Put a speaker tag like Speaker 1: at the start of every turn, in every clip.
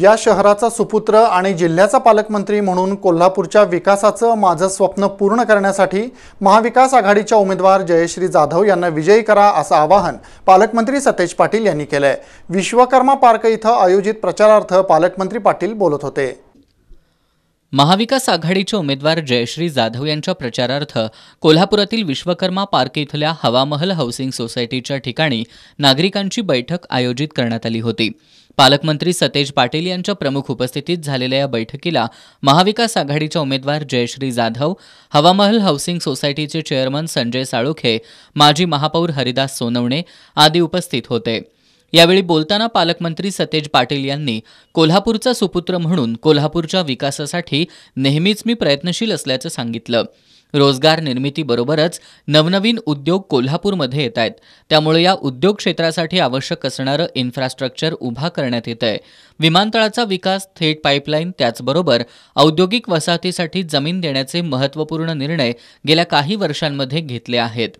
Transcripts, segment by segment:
Speaker 1: या शहराचा सुपुत्र आणि जिल्ह्याचा पालकमंत्री म्हणून कोल्हापूरच्या विकासाचं माझं स्वप्न पूर्ण करण्यासाठी महाविकास आघाडीच्या उमेदवार जयश्री जाधव यांना विजयी करा असं आवाहन पालकमंत्री सतेज पाटील यांनी केलं विश्वकर्मा पार्क इथं आयोजित प्रचारार्थ पालकमंत्री पाटील बोलत होते
Speaker 2: महाविकास आघाडीचे उमेदवार जयश्री जाधव यांच्या प्रचारार्थ कोल्हापुरातील विश्वकर्मा पार्क इथल्या हवामहल हाऊसिंग सोसायटीच्या ठिकाणी नागरिकांची बैठक आयोजित करण्यात आली होती पालकमंत्री सतेज पाटील यांच्या प्रमुख उपस्थितीत झालेल्या या बैठकीला महाविकास आघाडीच्या उमेदवार जयश्री जाधव हवामहल हाऊसिंग सोसायटीचे चेअरमन संजय साळुखे माजी महापौर हरिदास सोनवणे आदी उपस्थित होते यावेळी बोलताना पालकमंत्री सतेज पाटील यांनी कोल्हापूरचा सुपुत्र म्हणून कोल्हापूरच्या विकासासाठी नेहमीच मी प्रयत्नशील असल्याचं सांगितलं रोजगार निर्मितीबरोबरच नवनवीन उद्योग कोल्हापूरमध्ये येत आहेत त्यामुळे या उद्योग क्षेत्रासाठी आवश्यक असणारं इन्फ्रास्ट्रक्चर उभा करण्यात येत आहे विमानतळाचा विकास थेट पाईपलाईन त्याचबरोबर औद्योगिक वसाहतीसाठी जमीन देण्याचे महत्त्वपूर्ण निर्णय गेल्या काही वर्षांमध्ये घेतले आहेत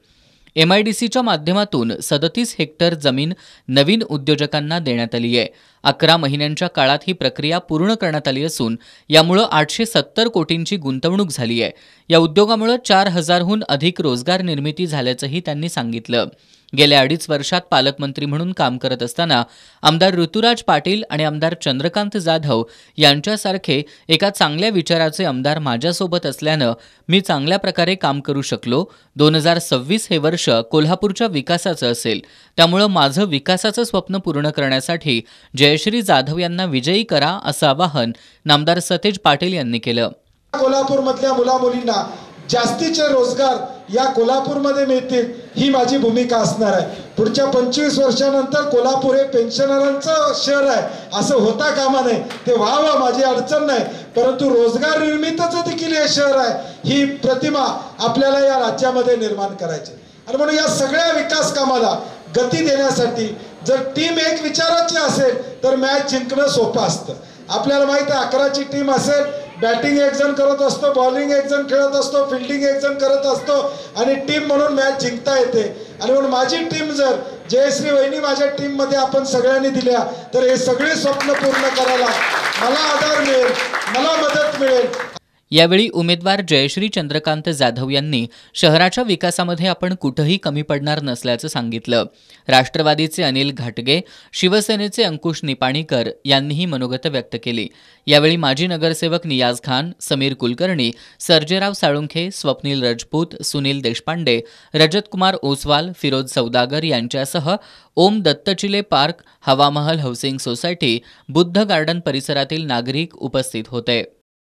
Speaker 2: एम आय डी सीच्या माध्यमातून सदतीस हेक्टर जमीन नवीन उद्योजकांना देण्यात आली आहे अकरा महिन्यांच्या काळात ही प्रक्रिया पूर्ण करण्यात आली असून यामुळं आठशे सत्तर कोटींची गुंतवणूक झाली आहे या उद्योगामुळे चार हजारहून अधिक रोजगार निर्मिती झाल्याचंही त्यांनी सांगितलं गेल्या अडीच वर्षात पालकमंत्री म्हणून काम करत असताना आमदार ऋतुराज पाटील आणि आमदार चंद्रकांत जाधव यांच्यासारखे एका चांगल्या विचाराचे आमदार माझ्यासोबत असल्यानं मी चांगल्या प्रकारे काम करू शकलो दोन हजार सव्वीस हे वर्ष कोल्हापूरच्या विकासाचं असेल त्यामुळं माझं विकासाचं स्वप्न पूर्ण करण्यासाठी जयश्री जाधव यांना विजयी करा असं आवाहन नामदार सतेज पाटील यांनी केलं
Speaker 3: कोल्हापूरमधल्या मुलामुलींना जास्तीचे रोजगार या कोल्हापूरमध्ये मिळतील ही माझी भूमिका असणार आहे पुढच्या पंचवीस वर्षानंतर कोल्हापूर हे पेन्शनरांचं शहर आहे असं होता कामा नये ते व्हा माझी अडचण नाही परंतु रोजगार निर्मितच देखील हे शहर आहे ही प्रतिमा आपल्याला या राज्यामध्ये निर्माण करायची आणि म्हणून या सगळ्या विकास कामाला गती देण्यासाठी जर टीम एक विचाराची असेल तर मॅच जिंकणं सोपं असतं आपल्याला माहिती आहे अकराची टीम असेल बॅटिंग एक जण करत असतो बॉलिंग एक जण खेळत असतो फिल्डिंग एक जण करत असतो आणि टीम म्हणून मॅच जिंकता येते आणि म्हणून माझी टीम जर जयश्री वहिनी माझ्या टीममध्ये आपण सगळ्यांनी दिल्या तर हे सगळे स्वप्न पूर्ण करायला मला आधार मिळेल मला मदत मिळेल
Speaker 2: यावेळी उमेदवार जयश्री चंद्रकांत जाधव यांनी शहराच्या विकासामध्ये आपण कुठंही कमी पडणार नसल्याचं सांगितलं राष्ट्रवादीचे अनिल घाटगे शिवसेनेचे अंकुश निपाणीकर यांनीही मनोगत व्यक्त केली यावेळी माजी नगरसेवक नियाज खान समीर कुलकर्णी सर्जेराव साळुंखे स्वप्नील रजपूत सुनील देशपांडे रजतकुमार ओसवाल फिरोज सौदागर यांच्यासह Om Dattachile park Hawamahal housing society Buddha garden परिसरातील नागरिक उपस्थित होते